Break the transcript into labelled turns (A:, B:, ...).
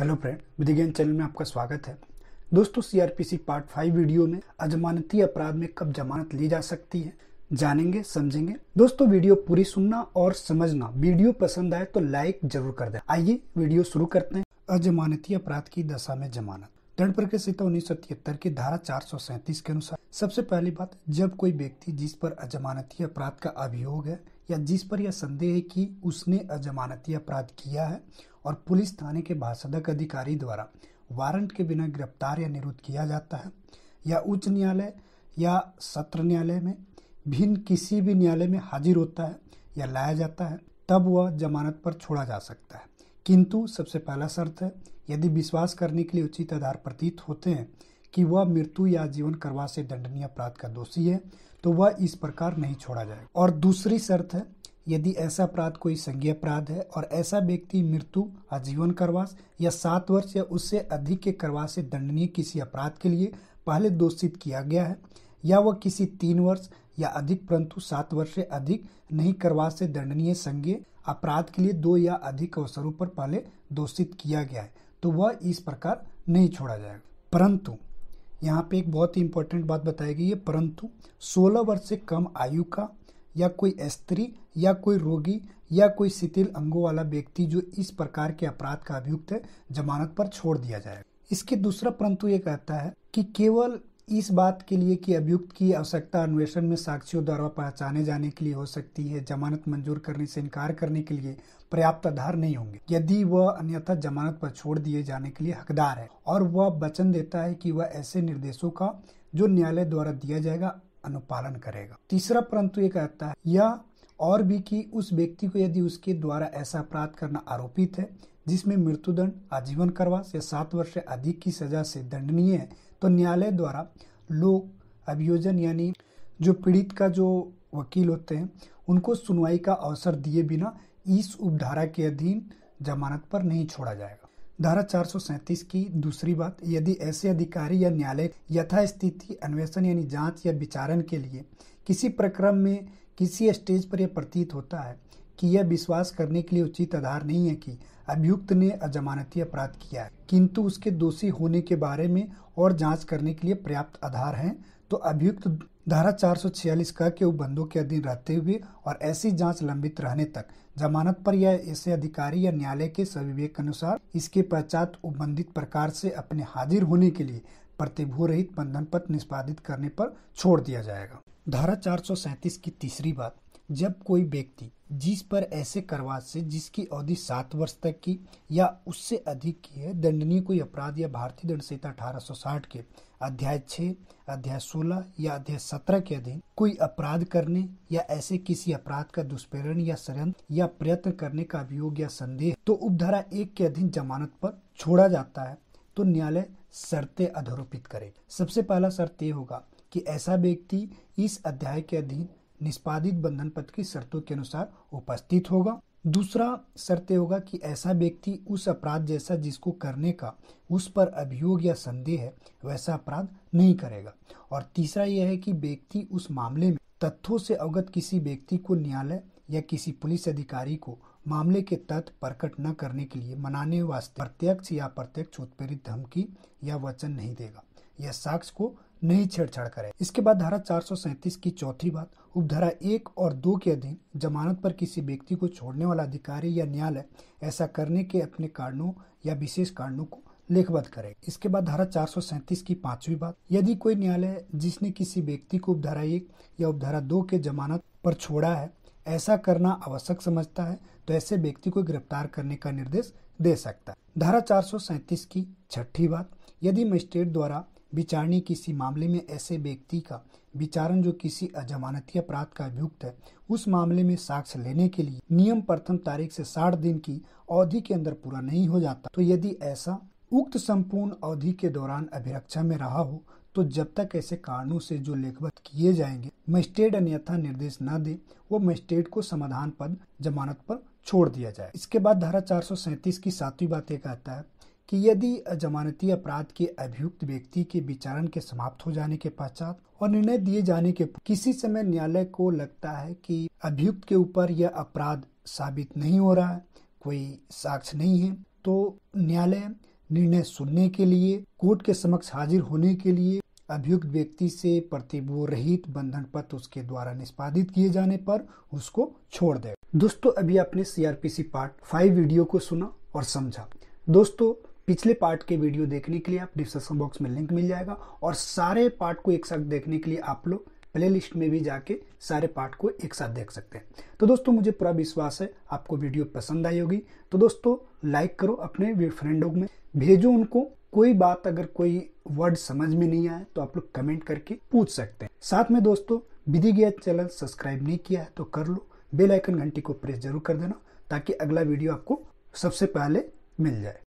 A: hello friend विधिज्ञान channel में आपका स्वागत है दोस्तों सीआरपीसी पार्ट फाइव वीडियो में अजमानती अपराध में कब जमानत ली जा सकती है जानेंगे समझेंगे दोस्तों वीडियो पूरी सुनना और समझना वीडियो पसंद आए तो लाइक जरूर कर दे आइए वीडियो शुरू करते हैं अजमानती अपराध की दशा में जमानत दंड प्रक्रिया संहिता उन्नीस की धारा चार के अनुसार सबसे पहली बात जब कोई व्यक्ति जिस पर अजमानती अपराध का अभियोग है या जिस पर यह संदेह है कि उसने अजमानती अपराध किया है और पुलिस थाने के भाषदक अधिकारी द्वारा वारंट के बिना गिरफ्तार या निरुद्ध किया जाता है या उच्च न्यायालय या सत्र न्यायालय में भिन्न किसी भी न्यायालय में हाजिर होता है या लाया जाता है तब वह जमानत पर छोड़ा जा सकता है किंतु सबसे पहला शर्त है यदि विश्वास करने के लिए उचित आधार प्रतीत होते हैं कि वह मृत्यु या जीवन करवा से दंडनीय अपराध का दोषी है तो वह इस प्रकार नहीं छोड़ा जाएगा और दूसरी शर्त है यदि ऐसा अपराध कोई संज्ञा अपराध है और ऐसा व्यक्ति मृत्यु आजीवन करवास या सात वर्ष या उससे अधिक के करवास से दंडनीय किसी अपराध के लिए पहले दोषित किया गया है या वह किसी तीन वर्ष या अधिक परंतु सात वर्ष से अधिक नहीं करवास से दंडनीय संज्ञा अपराध के लिए दो या अधिक अवसरों पर पहले दोषित किया गया है तो वह इस प्रकार नहीं छोड़ा जाएगा परंतु यहाँ पे एक बहुत ही इंपॉर्टेंट बात बताई गई है परंतु 16 वर्ष से कम आयु का या कोई स्त्री या कोई रोगी या कोई शिथिल अंगों वाला व्यक्ति जो इस प्रकार के अपराध का अभियुक्त है जमानत पर छोड़ दिया जाएगा इसके दूसरा परंतु ये कहता है कि केवल इस बात के लिए कि अभियुक्त की आवश्यकता अन्वेषण में साक्षियों द्वारा पहचाने जाने के लिए हो सकती है जमानत मंजूर करने से इनकार करने के लिए पर्याप्त आधार नहीं होंगे यदि वह अन्यथा जमानत पर छोड़ दिए जाने के लिए हकदार है और वह वचन देता है कि वह ऐसे निर्देशों का जो न्यायालय द्वारा दिया जाएगा अनुपालन करेगा तीसरा परंतु ये कहता है यह और भी कि उस व्यक्ति को यदि उसके द्वारा ऐसा अपराध करना आरोपित है जिसमें मृत्युदंड आजीवन करवास या सात वर्ष से अधिक की सजा से दंडनीय है तो न्यायालय द्वारा लोक अभियोजन यानी जो पीड़ित का जो वकील होते हैं उनको सुनवाई का अवसर दिए बिना इस उपधारा के अधीन जमानत पर नहीं छोड़ा जाएगा धारा चार की दूसरी बात यदि ऐसे अधिकारी या न्यायालय यथास्थिति अन्वेषण यानी जांच या विचारण के लिए किसी प्रक्रम में किसी स्टेज पर यह प्रतीत होता है कि यह विश्वास करने के लिए उचित आधार नहीं है कि अभियुक्त ने अजमानती अपराध किया है किंतु उसके दोषी होने के बारे में और जांच करने के लिए पर्याप्त आधार हैं तो अभियुक्त धारा छियालीस का के उपबंधों के अधीन रहते हुए और ऐसी जांच लंबित रहने तक जमानत पर या ऐसे अधिकारी या न्यायालय के सविवेक अनुसार इसके पश्चात उपबंधित प्रकार से अपने हाजिर होने के लिए प्रतिभू रहित बंधन पत्र निष्पादित करने पर छोड़ दिया जाएगा धारा 437 की तीसरी बात जब कोई व्यक्ति जिस पर ऐसे करवा से जिसकी अवधि सात वर्ष तक की या उससे अधिक की है दंडनीय कोई अपराध या भारतीय दंड संहिता अठारह सौ साठ के अध्याय छह अध्याय सोलह या अध्याय सत्रह के अधीन कोई अपराध करने या ऐसे किसी अपराध का दुष्प्रेरण या षड्यंत्र या प्रयत्न करने का अभियोग या संदेह तो उपधारा एक के अधीन जमानत पर छोड़ा जाता है तो न्यायालय शर्तें अधोरोपित करेगा सबसे पहला शर्त ये होगा कि ऐसा व्यक्ति इस अध्याय के अधीन निष्पादित बंधन पत्र की शर्तों के अनुसार उपस्थित होगा दूसरा शर्त होगा कि ऐसा व्यक्ति उस अपराध जैसा जिसको करने का उस पर अभियोग या संदेह है वैसा अपराध नहीं करेगा और तीसरा यह है कि व्यक्ति उस मामले में तथ्यों से अवगत किसी व्यक्ति को न्यायालय या किसी पुलिस अधिकारी को मामले के तथ्य प्रकट न करने के लिए मनाने वास्ते प्रत्यक्ष या प्रत्यक्ष उत्प्रेरित धमकी या वचन नहीं देगा यह साक्ष्य को नहीं छेड़छाड़ करे इसके बाद धारा चार की चौथी बात उपधारा एक और दो के अधीन जमानत पर किसी व्यक्ति को छोड़ने वाला अधिकारी या न्यायालय ऐसा करने के अपने कारणों या विशेष कारणों को लेखबद्ध करे इसके बाद धारा चार की पांचवी बात यदि कोई न्यायालय जिसने किसी व्यक्ति को उपधारा एक या उपधारा दो के जमानत पर छोड़ा है ऐसा करना आवश्यक समझता है तो ऐसे व्यक्ति को गिरफ्तार करने का निर्देश दे सकता है धारा चार की छठी बात यदि मजिस्ट्रेट द्वारा विचारणी किसी मामले में ऐसे व्यक्ति का विचारण जो किसी अजमानती अपराध का अभियुक्त है उस मामले में साक्ष्य लेने के लिए नियम प्रथम तारीख से साठ दिन की अवधि के अंदर पूरा नहीं हो जाता तो यदि ऐसा उक्त संपूर्ण अवधि के दौरान अभिरक्षा में रहा हो तो जब तक ऐसे कारणों से जो लेखबद्ध किए जाएंगे मजिस्ट्रेट अन्यथा निर्देश न दे वो मजिस्ट्रेट को समाधान पद जमानत पर छोड़ दिया जाए इसके बाद धारा चार की सातवीं बात यह कहता है कि यदि जमानती अपराध के अभियुक्त व्यक्ति के विचारण के समाप्त हो जाने के पश्चात और निर्णय दिए जाने के किसी समय न्यायालय को लगता है कि अभियुक्त के ऊपर यह अपराध साबित नहीं हो रहा है कोई साक्ष्य नहीं है तो न्यायालय निर्णय सुनने के लिए कोर्ट के समक्ष हाजिर होने के लिए अभियुक्त व्यक्ति से प्रतिबू रहित बंधन पत्र उसके द्वारा निष्पादित किए जाने पर उसको छोड़ दे दोस्तों अभी आपने सीआरपीसी पार्ट फाइव वीडियो को सुना और समझा दोस्तों पिछले पार्ट के वीडियो देखने के लिए आप डिस्क्रिप्शन बॉक्स में लिंक मिल जाएगा और सारे पार्ट को एक साथ देखने के लिए आप लोग प्ले लिस्ट में भी जाके सारे पार्ट को एक साथ देख सकते हैं तो दोस्तों मुझे पूरा विश्वास है आपको वीडियो पसंद आई होगी तो दोस्तों लाइक करो अपने फ्रेंडों में भेजो उनको कोई बात अगर कोई वर्ड समझ में नहीं आए तो आप लोग कमेंट करके पूछ सकते हैं साथ में दोस्तों विधि गया चैनल सब्सक्राइब नहीं किया है तो कर लो बेल आइकन घंटी को प्रेस जरूर कर देना ताकि अगला वीडियो आपको सबसे पहले मिल जाए